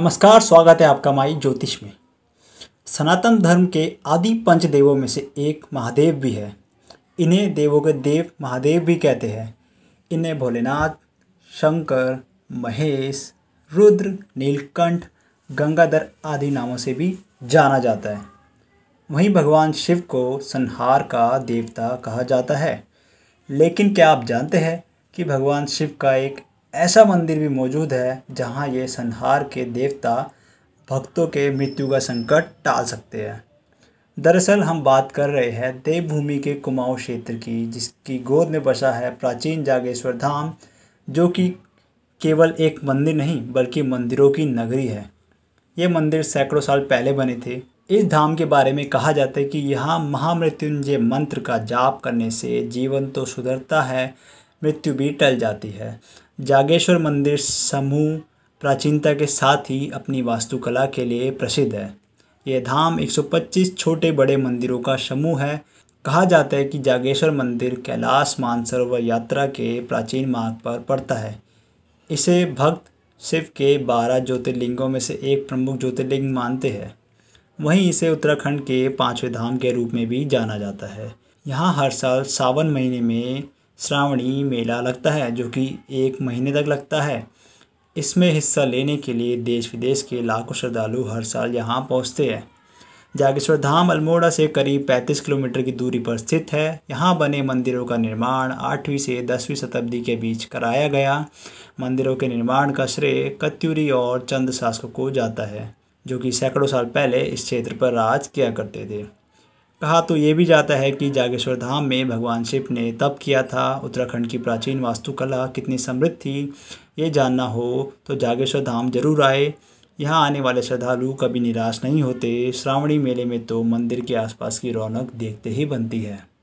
नमस्कार स्वागत है आपका माई ज्योतिष में सनातन धर्म के आदि पंच देवों में से एक महादेव भी है इन्हें देवों के देव महादेव भी कहते हैं इन्हें भोलेनाथ शंकर महेश रुद्र नीलकंठ गंगाधर आदि नामों से भी जाना जाता है वहीं भगवान शिव को संहार का देवता कहा जाता है लेकिन क्या आप जानते हैं कि भगवान शिव का एक ऐसा मंदिर भी मौजूद है जहाँ ये संहार के देवता भक्तों के मृत्यु का संकट टाल सकते हैं दरअसल हम बात कर रहे हैं देवभूमि के कुमाऊँ क्षेत्र की जिसकी गोद में बसा है प्राचीन जागेश्वर धाम जो कि केवल एक मंदिर नहीं बल्कि मंदिरों की नगरी है ये मंदिर सैकड़ों साल पहले बने थे इस धाम के बारे में कहा जाता है कि यहाँ महामृत्युंजय मंत्र का जाप करने से जीवन तो सुधरता है मृत्यु भी टल जाती है जागेश्वर मंदिर समूह प्राचीनता के साथ ही अपनी वास्तुकला के लिए प्रसिद्ध है यह धाम 125 छोटे बड़े मंदिरों का समूह है कहा जाता है कि जागेश्वर मंदिर कैलाश मानसरोवर यात्रा के प्राचीन मार्ग पर पड़ता है इसे भक्त शिव के बारह ज्योतिर्लिंगों में से एक प्रमुख ज्योतिर्लिंग मानते हैं वहीं इसे उत्तराखंड के पांचवें धाम के रूप में भी जाना जाता है यहाँ हर साल सावन महीने में श्रावणी मेला लगता है जो कि एक महीने तक लगता है इसमें हिस्सा लेने के लिए देश विदेश के लाखों श्रद्धालु हर साल यहाँ पहुँचते हैं जागेश्वर धाम अल्मोड़ा से करीब 35 किलोमीटर की दूरी पर स्थित है यहाँ बने मंदिरों का निर्माण 8वीं से 10वीं शताब्दी के बीच कराया गया मंदिरों के निर्माण का श्रेय कत्यूरी और चंद शासकों को जाता है जो कि सैकड़ों साल पहले इस क्षेत्र पर राज किया करते थे कहा तो ये भी जाता है कि जागेश्वर धाम में भगवान शिव ने तप किया था उत्तराखंड की प्राचीन वास्तुकला कितनी समृद्ध थी ये जानना हो तो जागेश्वर धाम जरूर आए यहाँ आने वाले श्रद्धालु कभी निराश नहीं होते श्रावणी मेले में तो मंदिर के आसपास की रौनक देखते ही बनती है